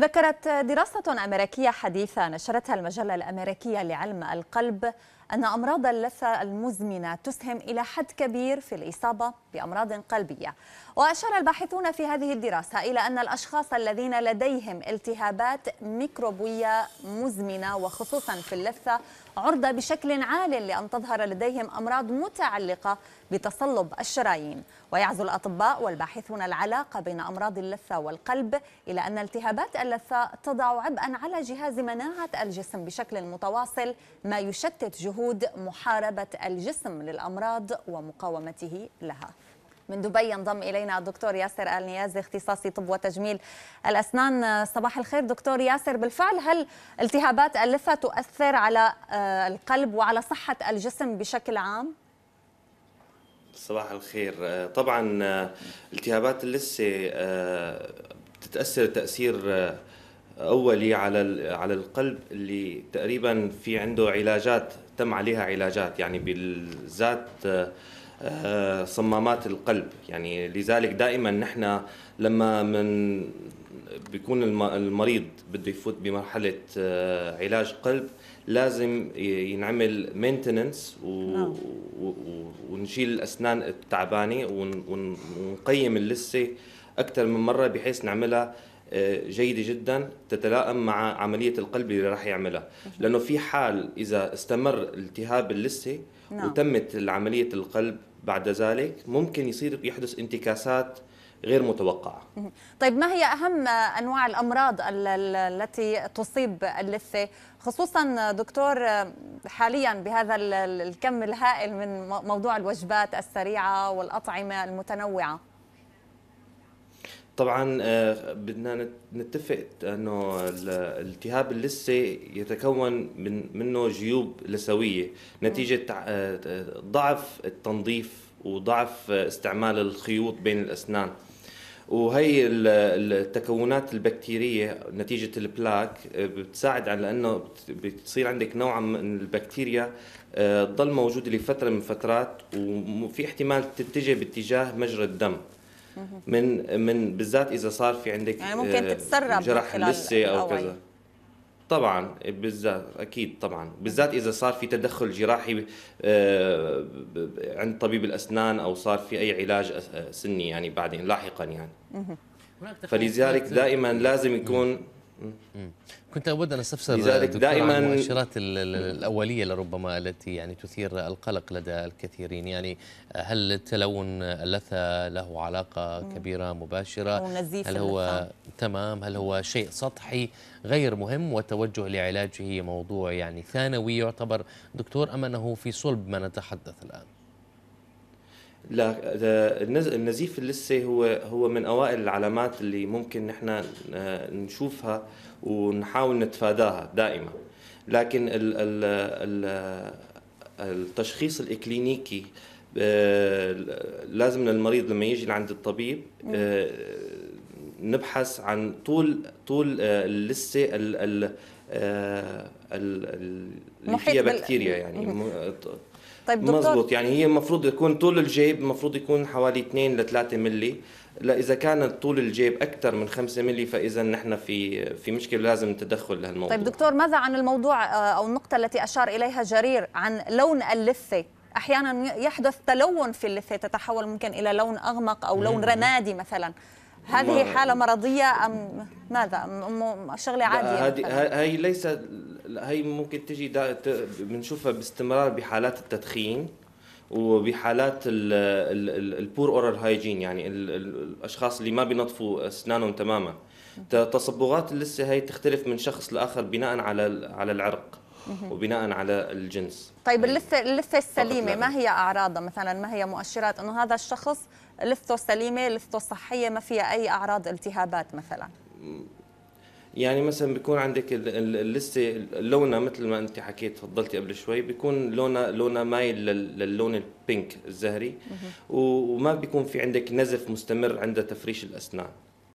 ذكرت دراسة أمريكية حديثة نشرتها المجلة الأمريكية لعلم القلب أن أمراض اللثة المزمنة تسهم إلى حد كبير في الإصابة بأمراض قلبية وأشار الباحثون في هذه الدراسة إلى أن الأشخاص الذين لديهم التهابات ميكروبية مزمنة وخصوصا في اللثة عرضة بشكل عال لأن تظهر لديهم أمراض متعلقة بتصلب الشرايين ويعزو الأطباء والباحثون العلاقة بين أمراض اللثة والقلب إلى أن التهابات اللثة تضع عبئا على جهاز مناعة الجسم بشكل متواصل ما يشتت جهود جهود محاربة الجسم للأمراض ومقاومته لها من دبي ينضم إلينا الدكتور ياسر آل نيازي اختصاصي طب وتجميل الأسنان صباح الخير دكتور ياسر بالفعل هل التهابات اللثة تؤثر على آه، القلب وعلى صحة الجسم بشكل عام؟ صباح الخير آه، طبعا آه، التهابات اللثة بتتأثر تأثير اولي على على القلب اللي تقريبا في عنده علاجات تم عليها علاجات يعني بالذات آه، صمامات القلب يعني لذلك دائما نحن لما من بيكون المريض بده يفوت بمرحله آه، علاج قلب لازم ينعمل مينتننس آه. و... ونشيل الاسنان التعبانه ونقيم اللثه اكثر من مره بحيث نعملها آه، جيدة جدا تتلائم مع عملية القلب اللي راح يعملها لأنه في حال إذا استمر التهاب اللثة نعم. وتمت عملية القلب بعد ذلك ممكن يصير يحدث انتكاسات غير متوقعة طيب ما هي أهم أنواع الأمراض التي تصيب اللثة خصوصا دكتور حاليا بهذا الكم الهائل من موضوع الوجبات السريعة والأطعمة المتنوعة طبعا آه، بدنا نتفق انه التهاب اللثه يتكون من منه جيوب لثويه نتيجه آه، ضعف التنظيف وضعف آه، استعمال الخيوط بين الاسنان وهي التكونات البكتيريه نتيجه البلاك بتساعد على انه بتصير عندك نوع من البكتيريا تضل موجوده لفتره من فترات وفي احتمال تتجه باتجاه مجرى الدم من من بالذات اذا صار في عندك يعني ممكن آه، تتسرب جرح لسه او كذا طبعا بالذات اكيد طبعا بالذات اذا صار في تدخل جراحي آه، عند طبيب الاسنان او صار في اي علاج آه، سني يعني بعدين لاحقا يعني فلذلك دائما لازم يكون كنت اود ان استفسر لذلك دائما المؤشرات الاوليه لربما التي يعني تثير القلق لدى الكثيرين يعني هل تلون اللثه له علاقه كبيره مباشره هل هو تمام هل هو شيء سطحي غير مهم والتوجه لعلاجه موضوع يعني ثانوي يعتبر دكتور ام انه في صلب ما نتحدث الان لا النزيف اللثه هو هو من اوائل العلامات اللي ممكن نحن آه، نشوفها ونحاول نتفاداها دائما لكن التشخيص الاكلينيكي آه، لازم للمريض لما يجي لعند الطبيب آه، نبحث عن طول طول اللثه اللي فيها بكتيريا يعني طيب دكتور مزبوط يعني هي المفروض يكون طول الجيب المفروض يكون حوالي 2 ل 3 ملي لا اذا كان طول الجيب اكثر من 5 ملي فاذا نحن في في مشكله لازم تدخل لهالموضوع طيب دكتور ماذا عن الموضوع آه، او النقطه التي اشار اليها جرير عن لون اللثه احيانا يحدث تلون في اللثه تتحول ممكن الى لون اغمق او لون رمادي مثلا هذه حالة مرضية أم ماذا أم شغلة عادية هذه هي ليست هي ممكن تجي بنشوفها باستمرار بحالات التدخين وبحالات البور اورال هايجين يعني الـ الـ الاشخاص اللي ما بينظفوا اسنانهم تماما تصبغات اللسه هي تختلف من شخص لاخر بناء على على العرق وبناء على الجنس طيب يعني اللثه اللثه السليمه ما هي اعراضها مثلا ما هي مؤشرات انه هذا الشخص لفته سليمه لفته صحيه ما فيها اي اعراض التهابات مثلا يعني مثلا بيكون عندك لسه لونها مثل ما انت حكيت تفضلتي قبل شوي بيكون لونها لونها مايل للون البينك الزهري وما بيكون في عندك نزف مستمر عند تفريش الاسنان